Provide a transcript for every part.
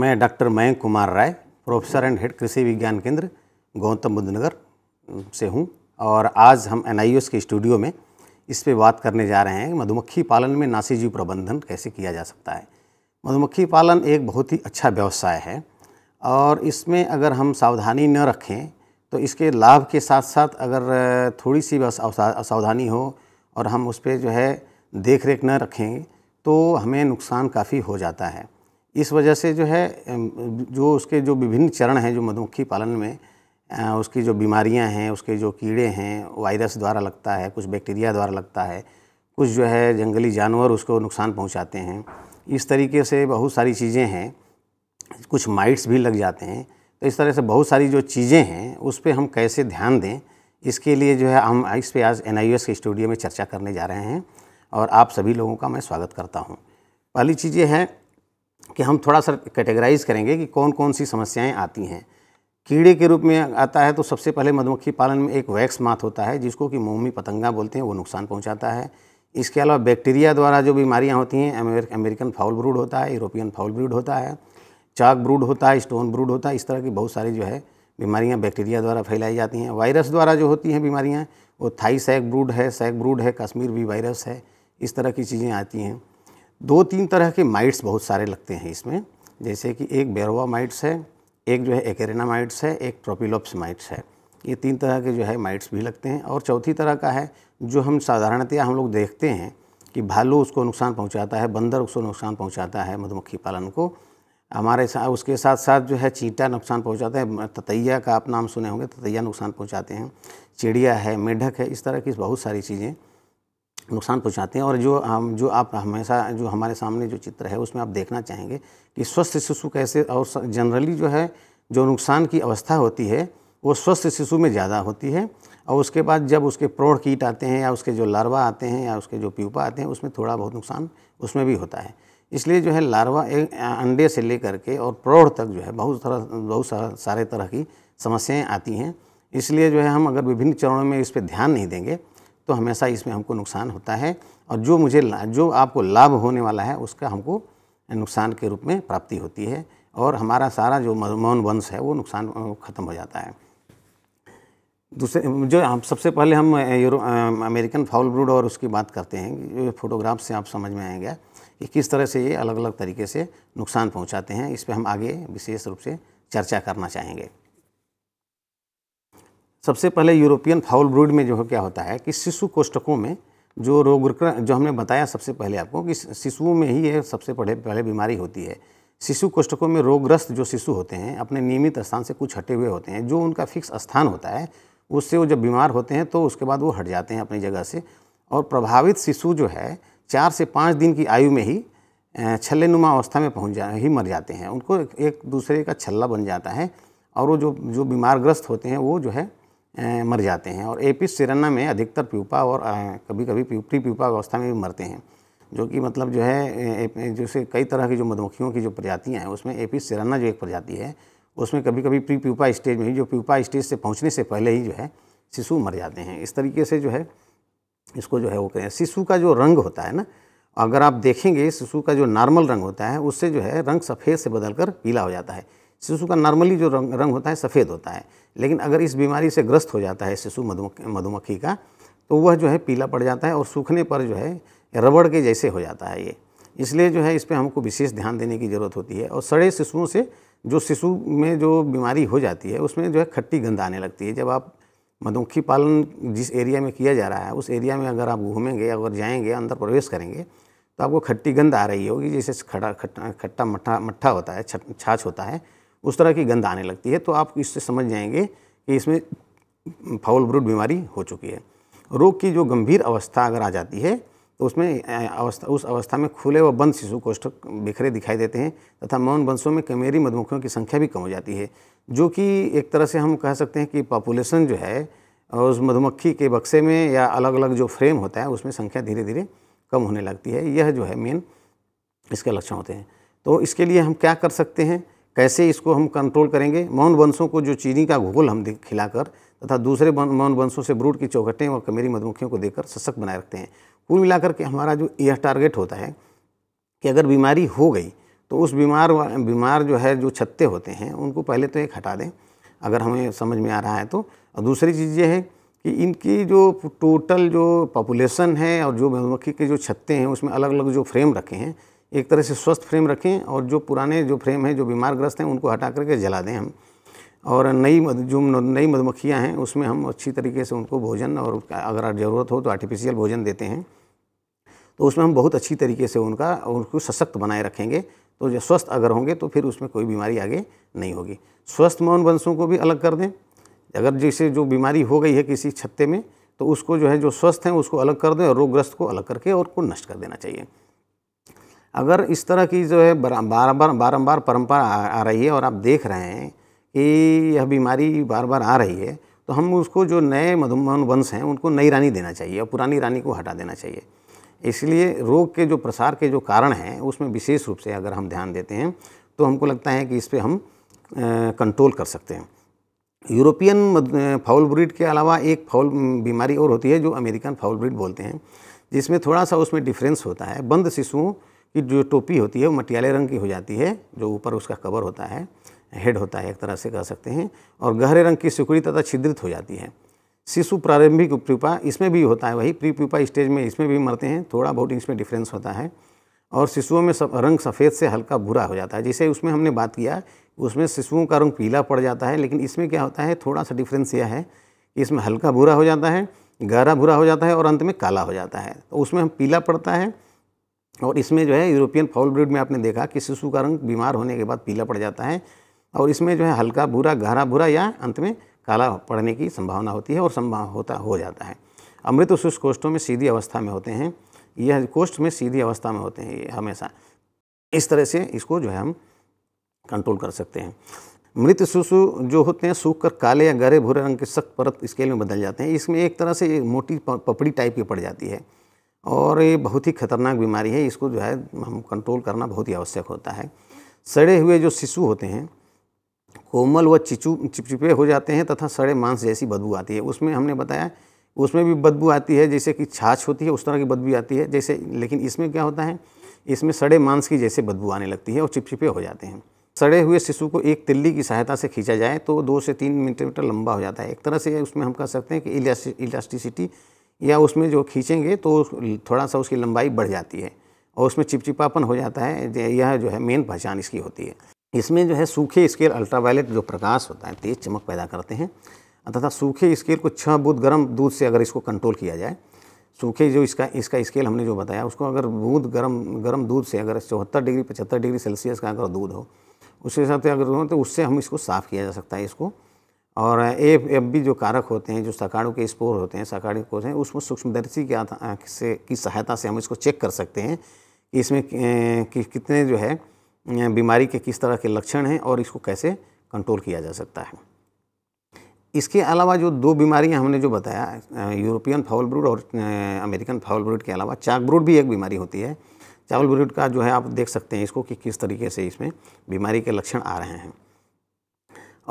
मैं doctor Mayank Kumar Rai professor and head Krishi Vigyan केंद्र गौतम बुद्ध नगर से हूँ और आज हम एन के स्टूडियो में इस पर बात करने जा रहे हैं मधुमक्खी पालन में नासीजीव प्रबंधन कैसे किया जा सकता है मधुमक्खी पालन एक बहुत ही अच्छा व्यवसाय है और इसमें अगर हम सावधानी न रखें तो इसके लाभ के साथ साथ अगर थोड़ी सी असावधानी हो और हम उस पर जो है देख रेख न रखें तो हमें नुकसान काफ़ी हो जाता है इस वजह से जो है जो उसके जो विभिन्न चरण हैं जो मधुमक्खी पालन में उसकी जो बीमारियां हैं उसके जो कीड़े हैं वायरस द्वारा लगता है कुछ बैक्टीरिया द्वारा लगता है कुछ जो है जंगली जानवर उसको नुकसान पहुंचाते हैं इस तरीके से बहुत सारी चीज़ें हैं कुछ माइट्स भी लग जाते हैं तो इस तरह से बहुत सारी जो चीज़ें हैं उस पर हम कैसे ध्यान दें इसके लिए जो है हम इस पर आज एन के स्टूडियो में चर्चा करने जा रहे हैं और आप सभी लोगों का मैं स्वागत करता हूँ पहली चीज़ ये है कि हम थोड़ा सा कैटेगराइज करेंगे कि कौन कौन सी समस्याएं आती हैं कीड़े के रूप में आता है तो सबसे पहले मधुमक्खी पालन में एक वैक्स माथ होता है जिसको कि मोमी पतंगा बोलते हैं वो नुकसान पहुंचाता है इसके अलावा बैक्टीरिया द्वारा जो बीमारियां होती हैं अमेरिकन फाउल ब्रूड होता है यूरोपियन फाउल ब्रूड होता है चाक ब्रूड होता है स्टोन ब्रूड होता है इस तरह की बहुत सारी जो है बीमारियाँ बैक्टीरिया द्वारा फैलाई जाती हैं वायरस द्वारा जो होती हैं बीमारियाँ वो थाई सैक ब्रूड है सैक ब्रूड है कश्मीर भी वायरस है इस तरह की चीज़ें आती हैं दो तीन तरह के माइट्स बहुत सारे लगते हैं इसमें जैसे कि एक बेरोवा माइट्स है एक जो है एकेरेना माइट्स है एक प्रोपिलोप्स माइट्स है ये तीन तरह के जो है माइट्स भी लगते हैं और चौथी तरह का है जो हम साधारणतया हम लोग देखते हैं कि भालू उसको नुकसान पहुंचाता है बंदर उसको नुकसान पहुंचाता है मधुमक्खी पालन को हमारे साथ उसके साथ साथ जो है चीटा नुकसान पहुँचाता हैं ततैया का आप नाम सुने होंगे ततैया नुकसान पहुँचाते हैं चिड़िया है मेढक है इस तरह की बहुत सारी चीज़ें नुकसान पहुंचाते हैं और जो हम जो आप हमेशा जो हमारे सामने जो चित्र है उसमें आप देखना चाहेंगे कि स्वस्थ शिशु कैसे और जनरली जो है जो नुकसान की अवस्था होती है वो स्वस्थ शिशु में ज़्यादा होती है और उसके बाद जब उसके प्रौढ़ कीट आते हैं या उसके जो लार्वा आते हैं या उसके जो प्यूपा आते हैं उसमें थोड़ा बहुत नुकसान उसमें भी होता है इसलिए जो है लार्वा एक अंडे से लेकर के और प्रौढ़ तक जो है बहुत तरह बहुत सारे तरह की समस्याएँ आती हैं इसलिए जो है हम अगर विभिन्न चरणों में इस पर ध्यान नहीं देंगे तो हमेशा इसमें हमको नुकसान होता है और जो मुझे जो आपको लाभ होने वाला है उसका हमको नुकसान के रूप में प्राप्ति होती है और हमारा सारा जो मौन वंश है वो नुकसान ख़त्म हो जाता है दूसरे जो हम सबसे पहले हम यूरो अमेरिकन फाउल ब्रूड और उसकी बात करते हैं फोटोग्राफ से आप समझ में आएंगे कि किस तरह से ये अलग अलग तरीके से नुकसान पहुंचाते हैं इस पर हम आगे विशेष रूप से चर्चा करना चाहेंगे सबसे पहले यूरोपियन फाउल ब्रूड में जो है क्या होता है कि शिशु कोष्टकों में जो रोग जो हमने बताया सबसे पहले आपको कि शिशुओं में ही ये सबसे पहले पहले बीमारी होती है शिशु कोष्टकों में रोगग्रस्त जो शिशु होते हैं अपने नियमित स्थान से कुछ हटे हुए होते हैं जो उनका फिक्स स्थान होता है उससे वो जब बीमार होते हैं तो उसके बाद वो हट जाते हैं अपनी जगह से और प्रभावित शिशु जो है चार से पाँच दिन की आयु में ही छल्ले नुमा अवस्था में पहुंच जा ही मर जाते हैं उनको एक दूसरे का छल्ला बन जाता है और वो जो जो बीमारग्रस्त होते हैं वो जो है मर जाते हैं और एपिस सिरना में अधिकतर प्यूपा और कभी कभी प्यूपरी प्यूपा अवस्था में भी मरते हैं जो कि मतलब जो है जैसे कई तरह की जो मधुमक्खियों की जो प्रजातियाँ हैं उसमें एपिस सिरना जो एक प्रजाति है उसमें कभी कभी प्री प्यूपा स्टेज में ही जो प्यूपा स्टेज से पहुँचने से पहले ही जो है शिशु मर जाते हैं इस तरीके से जो है इसको जो है वो कहें शिशु का जो रंग होता है ना अगर आप देखेंगे शिशु का जो नॉर्मल रंग होता है उससे जो है रंग सफ़ेद से बदलकर पीला हो जाता है शिशु का नॉर्मली जो रंग रंग होता है सफ़ेद होता है लेकिन अगर इस बीमारी से ग्रस्त हो जाता है शिशु मधुमक्खी मधुमक्खी का तो वह जो है पीला पड़ जाता है और सूखने पर जो है रबड़ के जैसे हो जाता है ये इसलिए जो है इस पर हमको विशेष ध्यान देने की ज़रूरत होती है और सड़े शिशुओं से जो शिशु में जो बीमारी हो जाती है उसमें जो है खट्टी गंध आने लगती है जब आप मधुमक्खी पालन जिस एरिया में किया जा रहा है उस एरिया में अगर आप घूमेंगे अगर जाएंगे अंदर प्रवेश करेंगे तो आपको खट्टी गंध आ रही होगी जैसे खड़ा खट्टा खट्टा मट्ठा मट्ठा होता है छाछ होता है उस तरह की गंध आने लगती है तो आप इससे समझ जाएंगे कि इसमें फाउल ब्रूड बीमारी हो चुकी है रोग की जो गंभीर अवस्था अगर आ जाती है तो उसमें अवस्था उस अवस्था में खुले व बंद शिशु कोष्ठ बिखरे दिखाई देते हैं तथा मौन वंशों में कमेरी मधुमक्खियों की संख्या भी कम हो जाती है जो कि एक तरह से हम कह सकते हैं कि पॉपुलेशन जो है उस मधुमक्खी के बक्से में या अलग अलग जो फ्रेम होता है उसमें संख्या धीरे धीरे कम होने लगती है यह जो है मेन इसके लक्षण होते हैं तो इसके लिए हम क्या कर सकते हैं कैसे इसको हम कंट्रोल करेंगे मौन वंशों को जो चीनी का घोल हम खिलाकर तथा दूसरे मौन वंशों से ब्रूड की चौखटें और कमेरी मधुमक्खियों को देकर सशक्त बनाए रखते हैं कुल मिलाकर के हमारा जो यह टारगेट होता है कि अगर बीमारी हो गई तो उस बीमार बीमार जो है जो छत्ते होते हैं उनको पहले तो एक हटा दें अगर हमें समझ में आ रहा है तो और दूसरी चीज़ ये है कि इनकी जो टोटल जो पॉपुलेशन है और जो मधुमक्खी के जो छत्ते हैं उसमें अलग अलग जो फ्रेम रखे हैं एक तरह से स्वस्थ फ्रेम रखें और जो पुराने जो फ्रेम हैं जो बीमार ग्रस्त हैं उनको हटा करके जला दें हम और नई जो नई मधुमक्खियाँ हैं उसमें हम अच्छी तरीके से उनको भोजन और अगर ज़रूरत हो तो आर्टिफिशियल भोजन देते हैं तो उसमें हम बहुत अच्छी तरीके से उनका उनको सशक्त बनाए रखेंगे तो जो स्वस्थ अगर होंगे तो फिर उसमें कोई बीमारी आगे नहीं होगी स्वस्थ मौन वंशों को भी अलग कर दें अगर जैसे जो बीमारी हो गई है किसी छत्ते में तो उसको जो है जो स्वस्थ हैं उसको अलग कर दें और रोगग्रस्त को अलग करके और को नष्ट कर देना चाहिए अगर इस तरह की जो है बार बार बारम्बार परंपरा आ रही है और आप देख रहे हैं कि यह बीमारी बार बार आ रही है तो हम उसको जो नए मधुमेह वंश हैं उनको नई रानी देना चाहिए और पुरानी रानी को हटा देना चाहिए इसलिए रोग के जो प्रसार के जो कारण हैं उसमें विशेष रूप से अगर हम ध्यान देते हैं तो हमको लगता है कि इस पर हम कंट्रोल कर सकते हैं यूरोपियन फाउल ब्रिड के अलावा एक फाउल बीमारी और होती है जो अमेरिकन फाउल ब्रिड बोलते हैं जिसमें थोड़ा सा उसमें डिफरेंस होता है बंद शिशुओं कि जो टोपी होती है वो मटियाले रंग की हो जाती है जो ऊपर उसका कवर होता है हेड होता है एक तरह से कह सकते हैं और गहरे रंग की सिकुड़ी तथा छिद्रित हो जाती है शिशु प्रारंभिक प्यूपा इसमें भी होता है वही प्री प्यूपा स्टेज में इसमें भी मरते हैं थोड़ा बहुत इसमें डिफरेंस होता है और शिशुओं में सब रंग सफ़ेद से हल्का भूरा हो जाता है जैसे उसमें हमने बात किया उसमें शिशुओं का रंग पीला पड़ जाता है लेकिन इसमें क्या होता है थोड़ा सा डिफरेंस यह है कि इसमें हल्का भूरा हो जाता है गहरा भूरा हो जाता है और अंत में काला हो जाता है तो उसमें हम पीला पड़ता है और इसमें जो है यूरोपियन फाउल ब्रिड में आपने देखा कि शिशु का रंग बीमार होने के बाद पीला पड़ जाता है और इसमें जो है हल्का भूरा गहरा भूरा या अंत में काला पड़ने की संभावना होती है और संभाव होता हो जाता है अमृत शुष्क कोष्ठों में सीधी अवस्था में होते हैं यह कोष्ठ में सीधी अवस्था में होते हैं ये हमेशा इस तरह से इसको जो है हम कंट्रोल कर सकते हैं मृत शिशु जो होते हैं सूख कर काले या गहरे भूरे रंग के सख्त परत स्केल में बदल जाते हैं इसमें एक तरह से एक मोटी पपड़ी टाइप की पड़ जाती है और ये बहुत ही खतरनाक बीमारी है इसको जो है हम कंट्रोल करना बहुत ही आवश्यक होता है सड़े हुए जो शिशु होते हैं कोमल व चिचू चिपचिपे हो जाते हैं तथा सड़े मांस जैसी बदबू आती है उसमें हमने बताया उसमें भी बदबू आती है जैसे कि छाछ होती है उस तरह की बदबू आती है जैसे लेकिन इसमें क्या होता है इसमें सड़े मांस की जैसे बदबू आने लगती है और चिपचिपे हो जाते हैं सड़े हुए शिशु को एक तिल्ली की सहायता से खींचा जाए तो दो से तीन मिलीमीटर लंबा हो जाता है एक तरह से उसमें हम कह सकते हैं कि इलास्टिसिटी या उसमें जो खींचेंगे तो थोड़ा सा उसकी लंबाई बढ़ जाती है और उसमें चिपचिपापन हो जाता है यह जो है मेन पहचान इसकी होती है इसमें जो है सूखे स्केल अल्ट्रावायलेट जो प्रकाश होता है तेज चमक पैदा करते हैं तथा सूखे स्केल को छः बूद गर्म दूध से अगर इसको कंट्रोल किया जाए सूखे जो इसका इसका स्केल हमने जो बताया उसको अगर दूध गर्म गर्म दूध से अगर चौहत्तर डिग्री पचहत्तर डिग्री सेल्सियस का अगर दूध हो उसके साथ अगर हो तो उससे हम इसको साफ़ किया जा सकता है इसको और एफ एफ बी जो कारक होते हैं जो सकाणु के स्पोर होते हैं सकाणु कोष हैं उसमें सूक्ष्मदर्शी के से की सहायता से हम इसको चेक कर सकते हैं कि इसमें कि कितने जो है बीमारी के किस तरह के लक्षण हैं और इसको कैसे कंट्रोल किया जा सकता है इसके अलावा जो दो बीमारियां हमने जो बताया यूरोपियन फावल ब्रूड और अमेरिकन फावल ब्रूड के अलावा चाक ब्रूड भी एक बीमारी होती है चावल ब्रूड का जो है आप देख सकते हैं इसको कि किस तरीके से इसमें बीमारी के लक्षण आ रहे हैं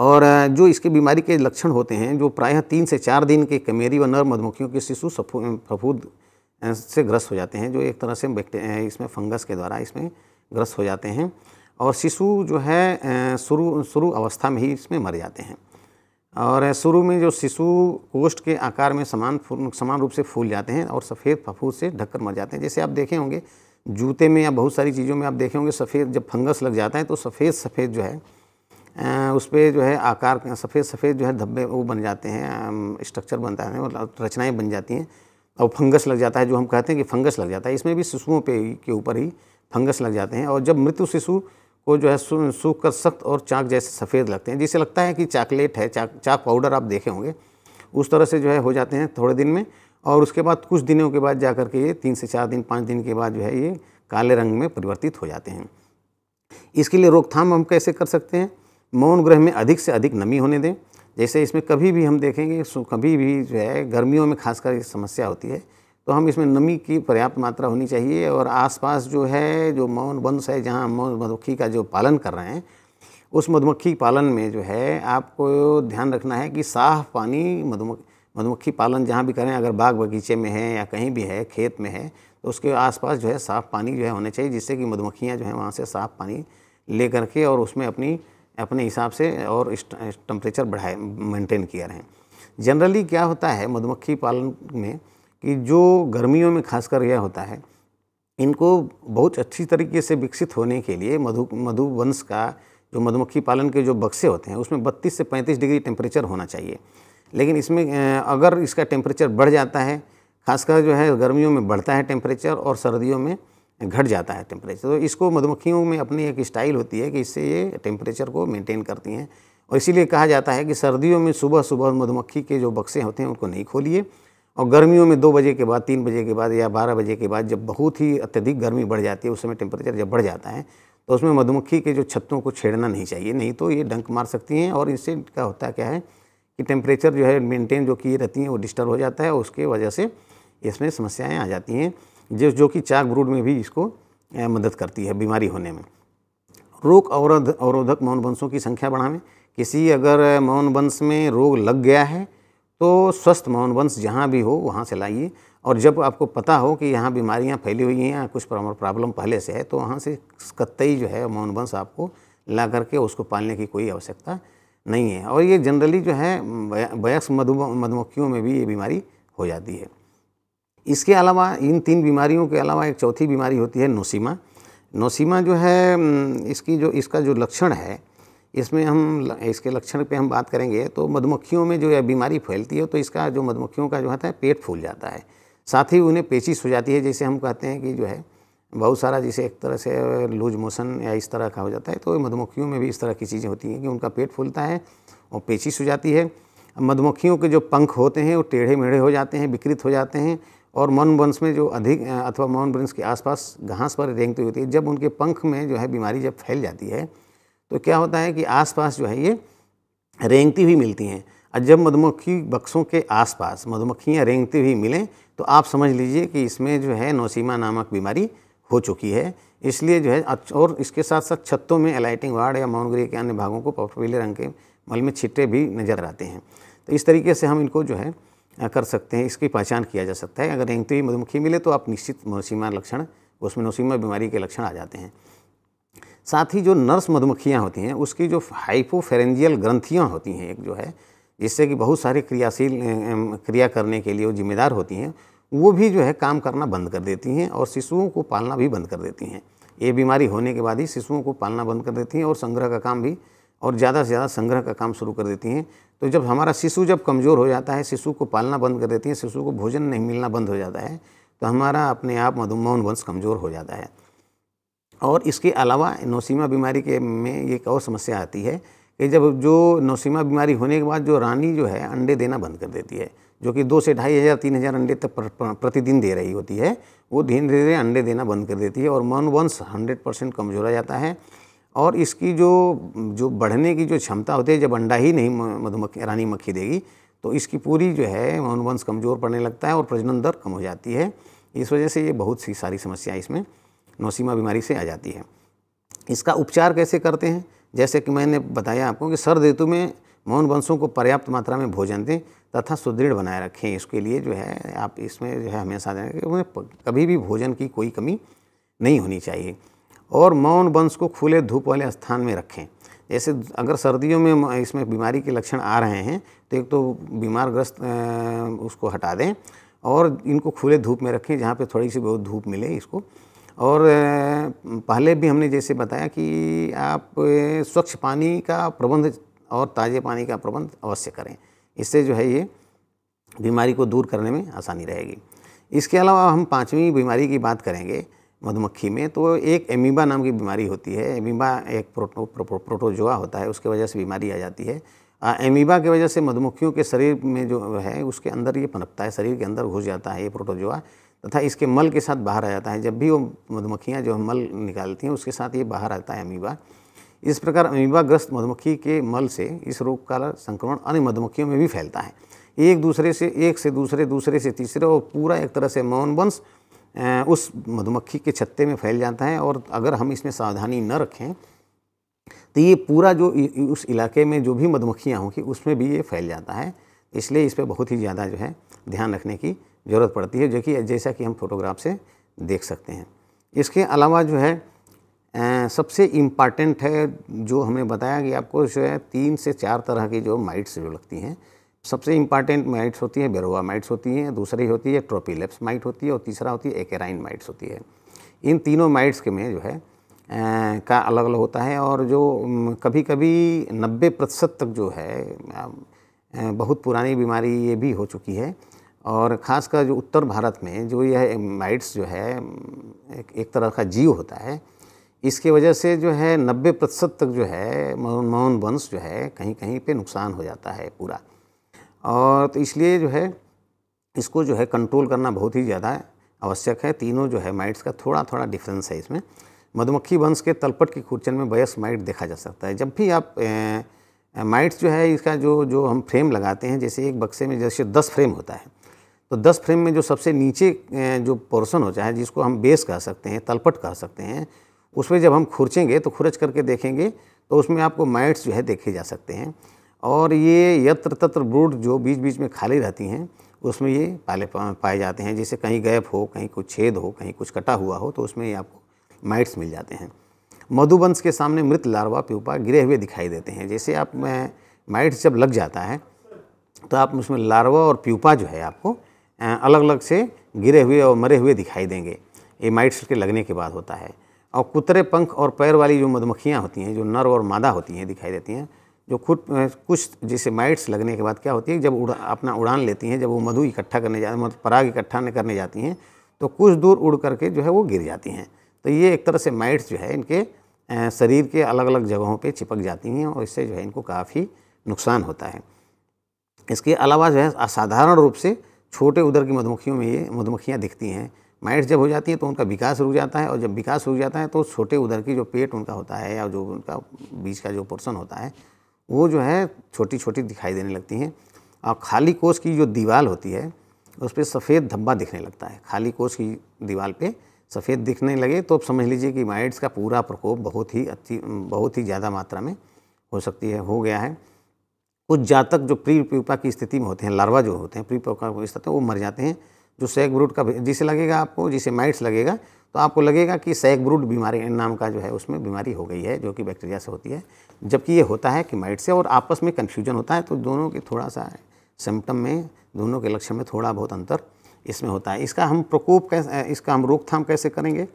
और जो इसके बीमारी के लक्षण होते हैं जो प्रायः तीन से चार दिन के कमेरी व नर मधुमक्खियों के शिशु फफूद से ग्रस्त हो जाते हैं जो एक तरह से इसमें फंगस के द्वारा इसमें ग्रस्त हो जाते हैं और शिशु जो है शुरू शुरू अवस्था में ही इसमें मर जाते हैं और शुरू में जो शिशु कोष्ठ के आकार में समान समान रूप से फूल जाते हैं और सफ़ेद फफूद से ढककर मर जाते हैं जैसे आप देखे होंगे जूते में या बहुत सारी चीज़ों में आप देखे होंगे सफ़ेद जब फंगस लग जाता है तो सफ़ेद सफ़ेद जो है उस पर जो है आकार सफ़ेद सफ़ेद जो है धब्बे वो बन जाते हैं स्ट्रक्चर बनता है मतलब रचनाएँ बन जाती हैं और फंगस लग जाता है जो हम कहते हैं कि फंगस लग जाता है इसमें भी शिशुओं पे के ऊपर ही फंगस लग जाते हैं और जब मृत्यु शिशु को जो है सूख कर सख्त और चाक जैसे सफ़ेद लगते हैं जिसे लगता है कि चाकलेट है चाक चाक पाउडर आप देखे होंगे उस तरह से जो है हो जाते हैं थोड़े दिन में और उसके बाद कुछ दिनों के बाद जा कर के ये तीन से चार दिन पाँच दिन के बाद जो है ये काले रंग में परिवर्तित हो जाते हैं इसके लिए रोकथाम हम कैसे कर सकते हैं मौन ग्रह में अधिक से अधिक नमी होने दें जैसे इसमें कभी भी हम देखेंगे कभी भी जो है गर्मियों में खासकर समस्या होती है तो हम इसमें नमी की पर्याप्त मात्रा होनी चाहिए और आसपास जो है जो मौन वंश है जहाँ मौन मधुमक्खी का जो पालन कर रहे हैं उस मधुमक्खी पालन में जो है आपको ध्यान रखना है कि साफ पानी मधुमक्खी मधुमक्खी पालन जहाँ भी करें अगर बाग बगीचे में है या कहीं भी है खेत में है तो उसके आसपास जो है साफ़ पानी जो है होना चाहिए जिससे कि मधुमक्खियाँ जो है वहाँ से साफ़ पानी ले करके और उसमें अपनी अपने हिसाब से और टेम्परेचर बढ़ाए मेंटेन किया रहें जनरली क्या होता है मधुमक्खी पालन में कि जो गर्मियों में खासकर यह होता है इनको बहुत अच्छी तरीके से विकसित होने के लिए मधु मधु वंश का जो मधुमक्खी पालन के जो बक्से होते हैं उसमें 32 से 35 डिग्री टेम्परेचर होना चाहिए लेकिन इसमें अगर इसका टेम्परेचर बढ़ जाता है खासकर जो है गर्मियों में बढ़ता है टेम्परेचर और सर्दियों में घट जाता है टेम्परेचर तो इसको मधुमक्खियों में अपनी एक स्टाइल होती है कि इससे ये टेम्परेचर को मेंटेन करती हैं और इसीलिए कहा जाता है कि सर्दियों में सुबह सुबह मधुमक्खी के जो बक्से होते हैं उनको नहीं खोलिए और गर्मियों में दो बजे के बाद तीन बजे के बाद या बारह बजे के बाद जब बहुत ही अत्यधिक गर्मी बढ़ जाती है उस समय टेम्परेचर जब बढ़ जाता है तो उसमें मधुमक्खी के जो छत्तों को छेड़ना नहीं चाहिए नहीं तो ये डंक मार सकती हैं और इससे क्या होता क्या है कि टेम्परेचर जो है मेंटेन जो किए रहती हैं वो डिस्टर्ब हो जाता है और उसके वजह से इसमें समस्याएँ आ जाती हैं जिस जो कि चाक ब्रूड में भी इसको मदद करती है बीमारी होने में रोग अवरोध अवरोधक मौन वंशों की संख्या बढ़ावें किसी अगर मौन वंश में रोग लग गया है तो स्वस्थ मौन वंश जहाँ भी हो वहाँ से लाइए और जब आपको पता हो कि यहाँ बीमारियाँ फैली हुई हैं या कुछ प्रॉब्लम पहले से है तो वहाँ से कत्तई जो है मौन वंश आपको ला करके उसको पालने की कोई आवश्यकता नहीं है और ये जनरली जो है वयस्क मधु मधुमक्खियों में भी ये बीमारी हो जाती है इसके अलावा इन तीन बीमारियों के अलावा एक चौथी बीमारी होती है नोसीमा नोसीमा जो है इसकी जो इसका जो लक्षण है इसमें हम इसके लक्षण पे हम बात करेंगे तो मधुमक्खियों में जो यह बीमारी फैलती है तो इसका जो मधुमक्खियों का जो होता है पेट फूल जाता है साथ ही उन्हें पेचिश हो जाती है जैसे हम कहते हैं कि जो है बहुत सारा जैसे एक तरह से लूज मोशन या इस तरह का हो जाता है तो मधुमक्खियों में भी इस तरह की चीज़ें होती हैं कि उनका पेट फूलता है और पेचिश हो जाती है मधुमक्खियों के जो पंख होते हैं वो टेढ़े मेढ़े हो जाते हैं विकृत हो जाते हैं और मौन वंश में जो अधिक अथवा मौन वंश के आसपास घास पर रेंगती होती है जब उनके पंख में जो है बीमारी जब फैल जाती है तो क्या होता है कि आसपास जो है ये रेंगती हुई मिलती हैं और जब मधुमक्खी बक्सों के आसपास मधुमक्खियाँ रेंगती हुई मिलें तो आप समझ लीजिए कि इसमें जो है नौसीमा नामक बीमारी हो चुकी है इसलिए जो है और इसके साथ साथ छत्तों में अलाइटिंग वार्ड या माउनगरी के अन्य भागों को पीले रंग के मल में छिट्टे भी नज़र आते हैं तो इस तरीके से हम इनको जो है कर सकते हैं इसकी पहचान किया जा सकता है अगर रेंगती तो हुई मधुमक्खी मिले तो आप निश्चित नोसीमा लक्षण उसमें नोसीमा बीमारी के लक्षण आ जाते हैं साथ ही जो नर्स मधुमक्खियाँ होती हैं उसकी जो हाइपोफेरेंजियल ग्रंथियाँ होती हैं एक जो है जिससे कि बहुत सारे क्रियाशील क्रिया करने के लिए वो जिम्मेदार होती हैं वो भी जो है काम करना बंद कर देती हैं और शिशुओं को पालना भी बंद कर देती हैं ये बीमारी होने के बाद ही शिशुओं को पालना बंद कर देती हैं और संग्रह का काम भी और ज़्यादा से ज़्यादा संग्रह का काम शुरू कर देती हैं तो जब हमारा शिशु जब कमज़ोर हो जाता है शिशु को पालना बंद कर देती हैं शिशु को भोजन नहीं मिलना बंद हो जाता है तो हमारा अपने आप मधुमोहन वंश कमज़ोर हो जाता है और इसके अलावा नौसीमा बीमारी के में एक और समस्या आती है कि जब जो नौसीमा बीमारी होने के बाद जो रानी जो है अंडे देना बंद कर देती है जो कि दो से ढाई हज़ार तीन हज़ार अंडे तक प्रतिदिन दे रही होती है वो धीरे धीरे अंडे देना बंद कर देती है और मनवंश हंड्रेड परसेंट कमज़ोर आ जाता है और इसकी जो जो बढ़ने की जो क्षमता होती है जब अंडा ही नहीं मधुमक्खी रानी मक्खी देगी तो इसकी पूरी जो है वंश कमज़ोर पड़ने लगता है और प्रजनन दर कम हो जाती है इस वजह से ये बहुत सी सारी समस्या इसमें नौसीमा बीमारी से आ जाती है इसका उपचार कैसे करते हैं जैसे कि मैंने बताया आपको कि सर्द ऋतु में मौन वंशों को पर्याप्त मात्रा में भोजन दें तथा सुदृढ़ बनाए रखें इसके लिए जो है आप इसमें जो है हमेशा कि उन्हें कभी भी भोजन की कोई कमी नहीं होनी चाहिए और मौन वंश को खुले धूप वाले स्थान में रखें जैसे अगर सर्दियों में इसमें बीमारी के लक्षण आ रहे हैं तो एक तो बीमार ग्रस्त उसको हटा दें और इनको खुले धूप में रखें जहाँ पे थोड़ी सी बहुत धूप मिले इसको और पहले भी हमने जैसे बताया कि आप स्वच्छ पानी का प्रबंध और ताज़े पानी का प्रबंध अवश्य करें इससे जो है ये बीमारी को दूर करने में आसानी रहेगी इसके अलावा हम पाँचवीं बीमारी की बात करेंगे मधुमक्खी में तो एक एमीबा नाम की बीमारी होती है एमीबा एक प्रोटो प्रो, प्रोटोजोआ होता है उसके वजह से बीमारी आ जाती है आ, एमीबा की वजह से मधुमक्खियों के शरीर में जो है उसके अंदर ये पनपता है शरीर के अंदर घुस जाता है ये प्रोटोजोआ तथा इसके मल के साथ बाहर आ जाता है जब भी वो मधुमक्खियाँ जो मल निकालती हैं उसके साथ ये बाहर आता है अमीबा इस प्रकार अमीबाग्रस्त मधुमक्खी के मल से इस रोग का संक्रमण अन्य मधुमक्खियों में भी फैलता है एक दूसरे से एक से दूसरे दूसरे से तीसरे और पूरा एक तरह से मौन वंश उस मधुमक्खी के छत्ते में फैल जाता है और अगर हम इसमें सावधानी न रखें तो ये पूरा जो उस इलाके में जो भी मधुमक्खियाँ होंगी उसमें भी ये फैल जाता है इसलिए इस पर बहुत ही ज़्यादा जो है ध्यान रखने की ज़रूरत पड़ती है जो कि जैसा कि हम फोटोग्राफ से देख सकते हैं इसके अलावा जो है सबसे इम्पॉर्टेंट है जो हमने बताया कि आपको जो है तीन से चार तरह की जो माइट्स जो लगती हैं सबसे इंपॉर्टेंट माइट्स होती है बेरोवा माइट्स होती हैं दूसरी होती है ट्रोपीलेप्स माइट होती है और तीसरा होती है एकेराइन माइट्स होती है इन तीनों माइट्स के में जो है आ, का अलग अलग होता है और जो कभी कभी नब्बे प्रतिशत तक जो है आ, बहुत पुरानी बीमारी ये भी हो चुकी है और ख़ासकर जो उत्तर भारत में जो यह माइट्स जो है एक, एक तरह का जीव होता है इसके वजह से जो है नब्बे प्रतिशत तक जो है मोन वंश जो है कहीं कहीं पे नुकसान हो जाता है पूरा और तो इसलिए जो है इसको जो है कंट्रोल करना बहुत ही ज़्यादा आवश्यक है तीनों जो है माइट्स का थोड़ा थोड़ा डिफरेंस है इसमें मधुमक्खी वंश के तलपट की खुरचन में बयस माइट देखा जा सकता है जब भी आप ए, माइट्स जो है इसका जो जो हम फ्रेम लगाते हैं जैसे एक बक्से में जैसे दस फ्रेम होता है तो दस फ्रेम में जो सबसे नीचे जो पोर्सन होता है जिसको हम बेस कह सकते हैं तलपट कह सकते हैं उसमें जब हम खुरचेंगे तो खुरच करके देखेंगे तो उसमें आपको माइट्स जो है देखे जा सकते हैं और ये यत्र तत्र ब्रूड जो बीच बीच में खाली रहती हैं उसमें ये पाले पाए जाते हैं जैसे कहीं गैप हो कहीं कुछ छेद हो कहीं कुछ कटा हुआ हो तो उसमें ये आपको माइट्स मिल जाते हैं मधुबंश के सामने मृत लार्वा प्यूपा गिरे हुए दिखाई देते हैं जैसे आप माइट्स जब लग जाता है तो आप उसमें लार्वा और प्यूपा जो है आपको अलग अलग से गिरे हुए और मरे हुए दिखाई देंगे ये माइट्स के लगने के बाद होता है और कुतरे पंख और पैर वाली जो मधुमक्खियाँ होती हैं जो नर और मादा होती हैं दिखाई देती हैं जो खुद कुछ जैसे माइट्स लगने के बाद क्या होती है जब उड़ा अपना उड़ान लेती हैं जब वो मधु इकट्ठा करने जाती मतलब पराग इकट्ठा करने जाती हैं तो कुछ दूर उड़ करके जो है वो गिर जाती हैं तो ये एक तरह से माइट्स जो है इनके शरीर के अलग अलग जगहों पर चिपक जाती हैं और इससे जो है इनको काफ़ी नुकसान होता है इसके अलावा जो है असाधारण रूप से छोटे उधर की मधुमक्खियों में ये मधुमक्खियाँ दिखती हैं माइट्स जब हो जाती हैं तो उनका विकास रुक जाता है और जब विकास रुक जाता है तो छोटे उधर की जो पेट उनका होता है या जो उनका बीज का जो पोर्सन होता है वो जो है छोटी छोटी दिखाई देने लगती हैं और खाली कोष की जो दीवार होती है उस पर सफ़ेद धब्बा दिखने लगता है खाली कोष की दीवार पे सफ़ेद दिखने लगे तो आप समझ लीजिए कि माइड्स का पूरा प्रकोप बहुत ही अच्छी बहुत ही ज़्यादा मात्रा में हो सकती है हो गया है कुछ जातक जो प्री पीपा की स्थिति में होते हैं लार्वा जो होते हैं प्री पीपा की स्थिति वो मर जाते हैं जो सेक ब्रूट का जिसे लगेगा आपको जिसे माइट्स लगेगा तो आपको लगेगा कि सैक ब्रूड बीमारी नाम का जो है उसमें बीमारी हो गई है जो कि बैक्टीरिया से होती है जबकि ये होता है कि माइट से और आपस में कन्फ्यूजन होता है तो दोनों के थोड़ा सा सिम्टम में दोनों के लक्षण में थोड़ा बहुत अंतर इसमें होता है इसका हम प्रकोप कैसे इसका हम रोकथाम कैसे करेंगे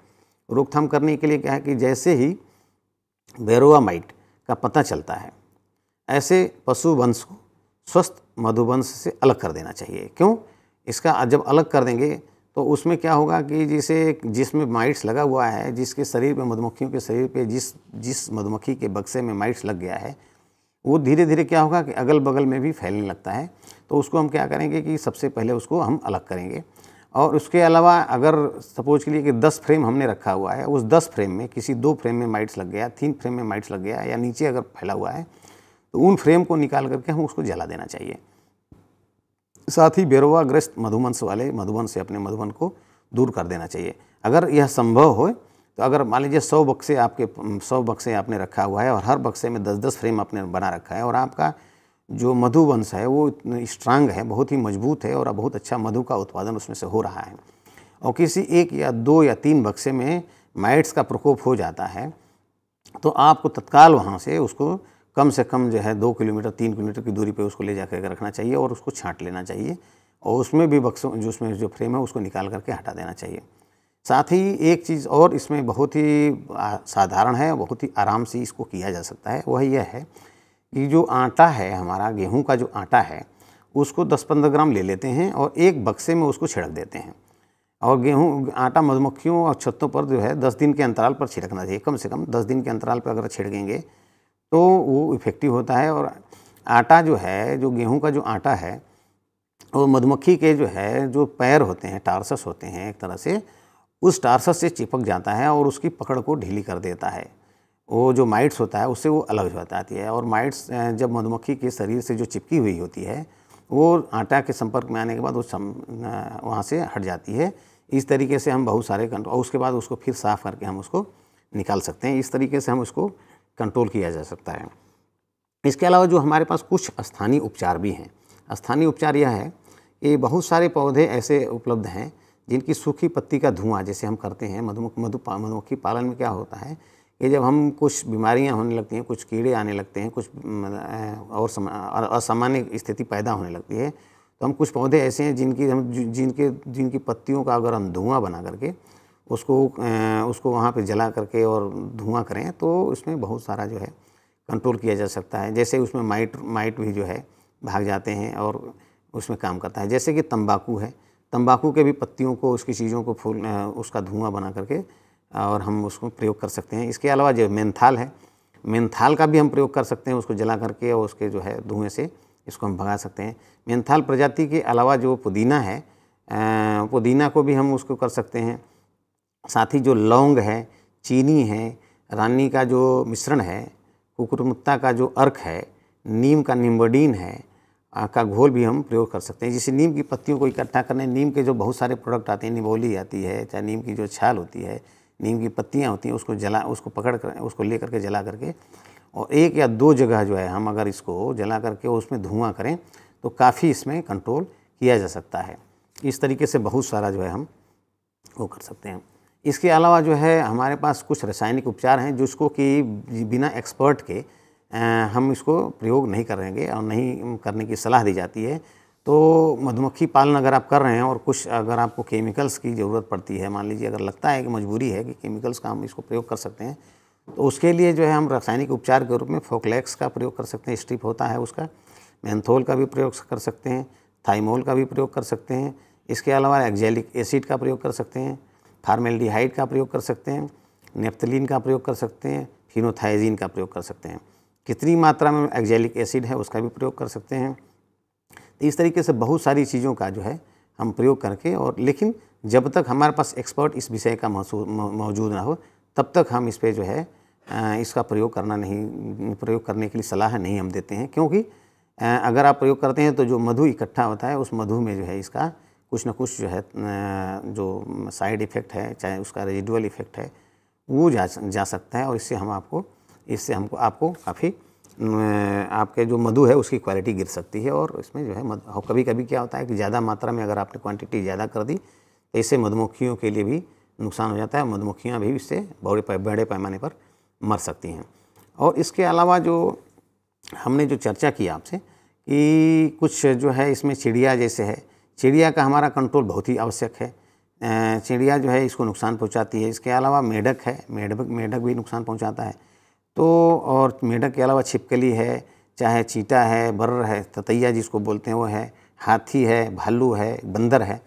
रोकथाम करने के लिए क्या है कि जैसे ही बेरोआ माइट का पता चलता है ऐसे पशु वंश को स्वस्थ मधुवंश से अलग कर देना चाहिए क्यों इसका जब अलग कर देंगे तो उसमें क्या होगा कि जिसे जिसमें माइट्स लगा हुआ है जिसके शरीर में मधुमक्खियों के शरीर पे जिस जिस मधुमक्खी के बक्से में माइट्स लग गया है वो धीरे धीरे क्या होगा कि अगल बगल में भी फैलने लगता है तो उसको हम क्या करेंगे कि सबसे पहले उसको हम अलग करेंगे और उसके अलावा अगर सपोज के लिए कि दस फ्रेम हमने रखा हुआ है उस दस फ्रेम में किसी दो फ्रेम में माइट्स लग गया तीन फ्रेम में माइट्स लग गया या नीचे अगर फैला हुआ है तो उन फ्रेम को निकाल करके हम उसको जला देना चाहिए साथ ही बेरोवाग्रस्त मधुमंस वाले मधुबन से अपने मधुबन को दूर कर देना चाहिए अगर यह संभव हो तो अगर मान लीजिए सौ बक्से आपके सौ बक्से आपने रखा हुआ है और हर बक्से में दस दस फ्रेम आपने बना रखा है और आपका जो मधुवंश है वो स्ट्रांग है बहुत ही मजबूत है और बहुत अच्छा मधु का उत्पादन उसमें से हो रहा है और किसी एक या दो या तीन बक्से में माइट्स का प्रकोप हो जाता है तो आपको तत्काल वहाँ से उसको कम से कम जो है दो किलोमीटर तीन किलोमीटर की दूरी पर उसको ले जा करके रखना चाहिए और उसको छाँट लेना चाहिए और उसमें भी बक्सों जो उसमें जो फ्रेम है उसको निकाल करके हटा देना चाहिए साथ ही एक चीज़ और इसमें बहुत ही साधारण है बहुत ही आराम से इसको किया जा सकता है वह यह है कि जो आटा है हमारा गेहूं का जो आटा है उसको 10-15 ग्राम ले लेते हैं और एक बक्से में उसको छिड़क देते हैं और गेहूं आटा मधुमक्खियों और छत्तों पर जो है 10 दिन के अंतराल पर छिड़कना चाहिए कम से कम 10 दिन के अंतराल पर अगर छिड़केंगे तो वो इफ़ेक्टिव होता है और आटा जो है जो गेहूं का जो आटा है वो मधुमक्खी के जो है जो पैर होते हैं टारसस होते हैं एक तरह से उस टारसस से चिपक जाता है और उसकी पकड़ को ढीली कर देता है वो जो माइट्स होता है उससे वो अलग हो जाती है और माइट्स जब मधुमक्खी के शरीर से जो चिपकी हुई होती है वो आटा के संपर्क में आने के बाद वो सम वहाँ से हट जाती है इस तरीके से हम बहुत सारे कंट्रोल और उसके बाद उसको फिर साफ़ करके हम उसको निकाल सकते हैं इस तरीके से हम उसको कंट्रोल किया जा सकता है इसके अलावा जो हमारे पास कुछ स्थानीय उपचार भी हैं स्थानीय उपचार यह है कि बहुत सारे पौधे ऐसे उपलब्ध हैं जिनकी सूखी पत्ती का धुआं जैसे हम करते हैं मधुमुख मधु मधुमक्खी पालन में क्या होता है कि जब हम कुछ बीमारियां होने लगती हैं कुछ कीड़े आने लगते हैं कुछ मतलब, और असामान्य स्थिति पैदा होने लगती है तो हम कुछ पौधे ऐसे हैं जिनकी हम जिनके जिनकी पत्तियों का अगर हम धुआं बना करके उसको उसको वहाँ पे जला करके और धुआं करें तो इसमें बहुत सारा जो है कंट्रोल किया जा सकता है जैसे उसमें माइट माइट भी जो है भाग जाते हैं और उसमें काम करता है जैसे कि तंबाकू है तंबाकू के भी पत्तियों को उसकी चीज़ों को फूल उसका धुआं बना करके और हम उसको प्रयोग कर सकते हैं इसके अलावा जो मेंथाल है मेंथाल का भी हम प्रयोग कर सकते हैं उसको जला करके और उसके जो है धुएँ से इसको हम भगा सकते हैं मेंथाल प्रजाति के अलावा जो पुदीना है पुदीना को भी हम उसको कर सकते हैं साथ ही जो लौंग है चीनी है रानी का जो मिश्रण है कुकुरमुत्ता का जो अर्क है नीम का निम्बडीन है का घोल भी हम प्रयोग कर सकते हैं जिसे नीम की पत्तियों को इकट्ठा करने नीम के जो बहुत सारे प्रोडक्ट आते हैं निबोली आती है चाहे नीम की जो छाल होती है नीम की पत्तियाँ होती हैं उसको जला उसको पकड़ कर उसको ले करके जला करके और एक या दो जगह जो है हम अगर इसको जला करके उसमें धुआं करें तो काफ़ी इसमें कंट्रोल किया जा सकता है इस तरीके से बहुत सारा जो है हम वो कर सकते हैं इसके अलावा जो है हमारे पास कुछ रासायनिक उपचार हैं जिसको कि बिना एक्सपर्ट के हम इसको प्रयोग नहीं करेंगे और नहीं करने की सलाह दी जाती है तो मधुमक्खी पालन अगर आप कर रहे हैं और कुछ अगर आपको केमिकल्स की ज़रूरत पड़ती है मान लीजिए अगर लगता है कि मजबूरी है कि केमिकल्स का हम इसको प्रयोग कर सकते हैं तो उसके लिए जो है हम रासायनिक उपचार के रूप में फोकलैक्स का प्रयोग कर सकते हैं स्ट्रिप होता है उसका मैंथोल का भी प्रयोग कर सकते हैं थाइमोल का भी प्रयोग कर सकते हैं इसके अलावा एक्जेलिक एसिड का प्रयोग कर सकते हैं फार्मेल्डिहाइड का प्रयोग कर सकते हैं नेप्थलिन का प्रयोग कर सकते हैं फिनोथाइजीन का प्रयोग कर सकते हैं कितनी मात्रा में एक्जैलिक एसिड है उसका भी प्रयोग कर सकते हैं तो इस तरीके से बहुत सारी चीज़ों का जो है हम प्रयोग करके और लेकिन जब तक हमारे पास एक्सपर्ट इस विषय का मौजूद ना हो तब तक हम इस पर जो है इसका प्रयोग करना नहीं प्रयोग करने के लिए सलाह नहीं हम देते हैं क्योंकि अगर आप प्रयोग करते हैं तो जो मधु इकट्ठा होता है उस मधु में जो है इसका कुछ ना कुछ जो है जो साइड इफ़ेक्ट है चाहे उसका रेजिडुअल इफ़ेक्ट है वो जा जा सकता है और इससे हम आपको इससे हमको आपको काफ़ी आपके जो मधु है उसकी क्वालिटी गिर सकती है और इसमें जो है और कभी कभी क्या होता है कि ज़्यादा मात्रा में अगर आपने क्वांटिटी ज़्यादा कर दी तो इससे मधुमक्खियों के लिए भी नुकसान हो जाता है मधुमक्खियाँ भी इससे बड़े बड़े पैमाने पर मर सकती हैं और इसके अलावा जो हमने जो चर्चा की आपसे कि कुछ जो है इसमें चिड़िया जैसे है चिड़िया का हमारा कंट्रोल बहुत ही आवश्यक है चिड़िया जो है इसको नुकसान पहुंचाती है इसके अलावा मेढक है मेढक मेढक भी नुकसान पहुंचाता है तो और मेढक के अलावा छिपकली है चाहे चीटा है बर्र है ततैया जिसको बोलते हैं वो है हाथी है भालू है बंदर है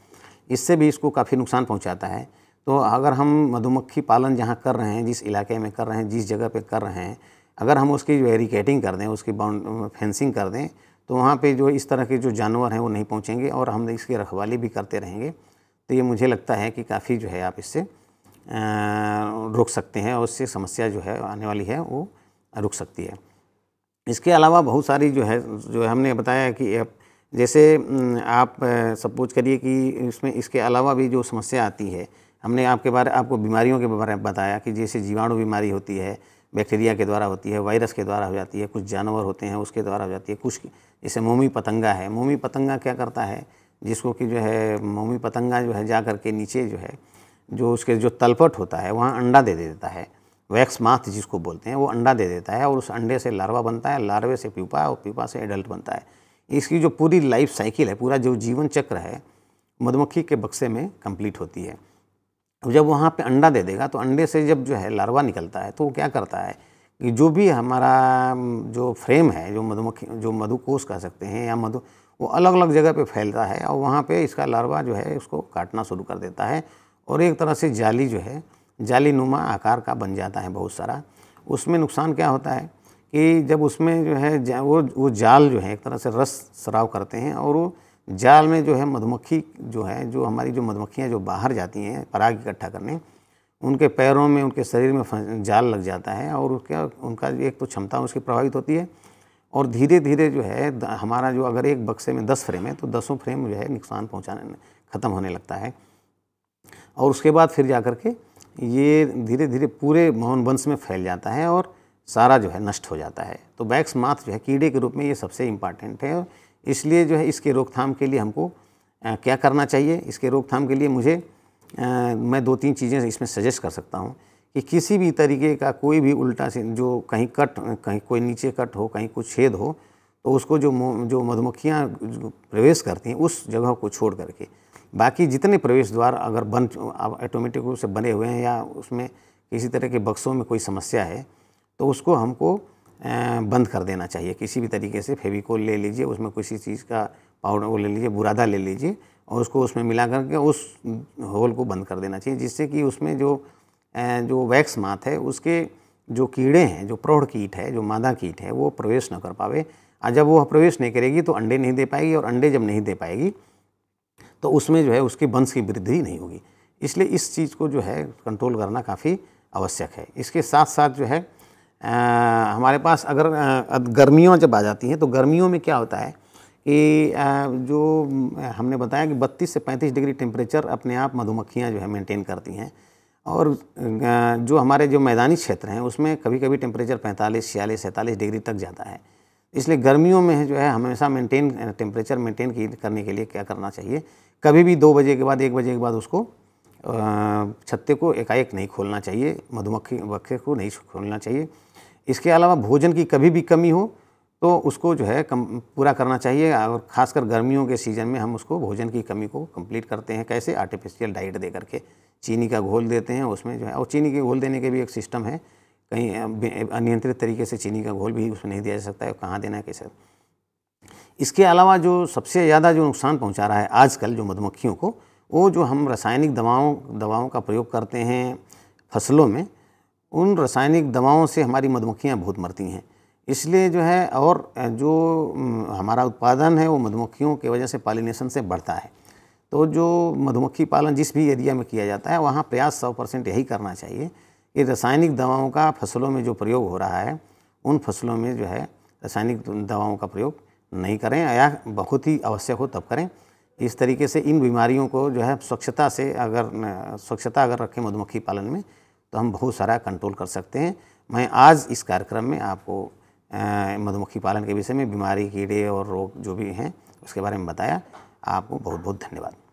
इससे भी इसको काफ़ी नुकसान पहुंचाता है तो अगर हम मधुमक्खी पालन जहाँ कर रहे हैं जिस इलाके में कर रहे हैं जिस जगह पर कर रहे हैं अगर हम उसकी वेरिकेटिंग कर दें उसकी बाउंड फेंसिंग कर दें तो वहाँ पे जो इस तरह के जो जानवर हैं वो नहीं पहुँचेंगे और हम इसकी रखवाली भी करते रहेंगे तो ये मुझे लगता है कि काफ़ी जो है आप इससे रुक सकते हैं और उससे समस्या जो है आने वाली है वो रुक सकती है इसके अलावा बहुत सारी जो है जो हमने बताया कि जैसे आप सपोज करिए कि इसमें इसके अलावा भी जो समस्या आती है हमने आपके बारे आपको बीमारियों के बारे में बताया कि जैसे जीवाणु बीमारी होती है बैक्टीरिया के द्वारा होती है वायरस के द्वारा हो जाती है कुछ जानवर होते हैं उसके द्वारा हो जाती है कुछ जैसे मोमी पतंगा है मोमी पतंगा क्या करता है जिसको कि जो है मोमी पतंगा जो है जा कर के नीचे जो है जो उसके जो तलपट होता है वहाँ अंडा दे देता है वैक्स माथ जिसको बोलते हैं वो अंडा दे देता है और उस अंडे से लार्वा बनता है लार्वे से प्यूपा और प्यूपा से एडल्ट बनता है इसकी जो पूरी लाइफ साइकिल है पूरा जो जीवन चक्र है मधुमक्खी के बक्से में कंप्लीट होती है तो जब वहाँ पे अंडा दे देगा तो अंडे से जब जो है लार्वा निकलता है तो वो क्या करता है कि जो भी हमारा जो फ्रेम है जो मधुमक्खी जो मधुकोश कह सकते हैं या मधु वो अलग अलग जगह पे फैलता है और वहाँ पे इसका लार्वा जो है उसको काटना शुरू कर देता है और एक तरह से जाली जो है जाली नुमा आकार का बन जाता है बहुत सारा उसमें नुकसान क्या होता है कि जब उसमें जो है वो वो जाल जो है एक तरह से रस स्राव करते हैं और वो जाल में जो है मधुमक्खी जो है जो हमारी जो मधुमक्खियाँ जो बाहर जाती हैं पराग इकट्ठा करने उनके पैरों में उनके शरीर में जाल लग जाता है और उसका उनका एक तो क्षमता उसकी प्रभावित होती है और धीरे धीरे जो है हमारा जो अगर एक बक्से में दस फ्रेम है तो दसों फ्रेम जो है नुकसान पहुँचाने ख़त्म होने लगता है और उसके बाद फिर जा कर के ये धीरे धीरे पूरे मोहन वंश में फैल जाता है और सारा जो है नष्ट हो जाता है तो बैक्स माथ जो है कीड़े के रूप में ये सबसे इम्पॉर्टेंट है इसलिए जो है इसके रोकथाम के लिए हमको क्या करना चाहिए इसके रोकथाम के लिए मुझे मैं दो तीन चीज़ें इसमें सजेस्ट कर सकता हूँ कि किसी भी तरीके का कोई भी उल्टा से जो कहीं कट कहीं कोई नीचे कट हो कहीं कुछ छेद हो तो उसको जो जो मधुमक्खियाँ प्रवेश करती हैं उस जगह को छोड़ करके बाकी जितने प्रवेश द्वार अगर बन अब ऑटोमेटिक रूप से बने हुए हैं या उसमें किसी तरह के बक्सों में कोई समस्या है तो उसको हमको बंद कर देना चाहिए किसी भी तरीके से फेविकोल ले लीजिए उसमें किसी चीज़ का पाउडर वो ले लीजिए बुरादा ले लीजिए और उसको उसमें मिला करके उस होल को बंद कर देना चाहिए जिससे कि उसमें जो जो वैक्स माथ है उसके जो कीड़े हैं जो प्रौढ़ कीट है जो मादा कीट है वो प्रवेश ना कर पावे और जब वो प्रवेश नहीं करेगी तो अंडे नहीं दे पाएगी और अंडे जब नहीं दे पाएगी तो उसमें जो है उसके वंश की वृद्धि नहीं होगी इसलिए इस चीज़ को जो है कंट्रोल करना काफ़ी आवश्यक है इसके साथ साथ जो है आ, हमारे पास अगर गर्मियों जब आ जाती हैं तो गर्मियों में क्या होता है कि आ, जो हमने बताया कि 32 से 35 डिग्री टेम्परेचर अपने आप मधुमक्खियाँ जो है मेंटेन करती हैं और जो हमारे जो मैदानी क्षेत्र हैं उसमें कभी कभी टेम्परेचर 45, छियालीस सैंतालीस डिग्री तक जाता है इसलिए गर्मियों में जो है हमेशा मेंटेन टेम्परेचर मेंटेन करने के लिए क्या करना चाहिए कभी भी दो बजे के बाद एक बजे के बाद उसको छत्ते को एकाएक नहीं खोलना चाहिए मधुमक्खी मक्खी को नहीं खोलना चाहिए इसके अलावा भोजन की कभी भी कमी हो तो उसको जो है कम पूरा करना चाहिए और ख़ासकर गर्मियों के सीज़न में हम उसको भोजन की कमी को कंप्लीट करते हैं कैसे आर्टिफिशियल डाइट दे करके चीनी का घोल देते हैं उसमें जो है और चीनी के घोल देने के भी एक सिस्टम है कहीं अनियंत्रित तरीके से चीनी का घोल भी उसमें नहीं दिया जा सकता है कहाँ देना है कैसे इसके अलावा जो सबसे ज़्यादा जो नुकसान पहुँचा रहा है आजकल जो मधुमक्खियों को वो जो हम रासायनिक दवाओं दवाओं का प्रयोग करते हैं फसलों में उन रासायनिक दवाओं से हमारी मधुमक्खियाँ बहुत मरती हैं इसलिए जो है और जो हमारा उत्पादन है वो मधुमक्खियों की वजह से पालिनेशन से बढ़ता है तो जो मधुमक्खी पालन जिस भी एरिया में किया जाता है वहाँ प्रयास सौ परसेंट यही करना चाहिए कि रासायनिक दवाओं का फसलों में जो प्रयोग हो रहा है उन फसलों में जो है रासायनिक दवाओं का प्रयोग नहीं करें या बहुत ही आवश्यक हो तब करें इस तरीके से इन बीमारियों को जो है स्वच्छता से अगर स्वच्छता अगर रखें मधुमक्खी पालन में तो हम बहुत सारा कंट्रोल कर सकते हैं मैं आज इस कार्यक्रम में आपको मधुमक्खी पालन के विषय में बीमारी कीड़े और रोग जो भी हैं उसके बारे में बताया आपको बहुत बहुत धन्यवाद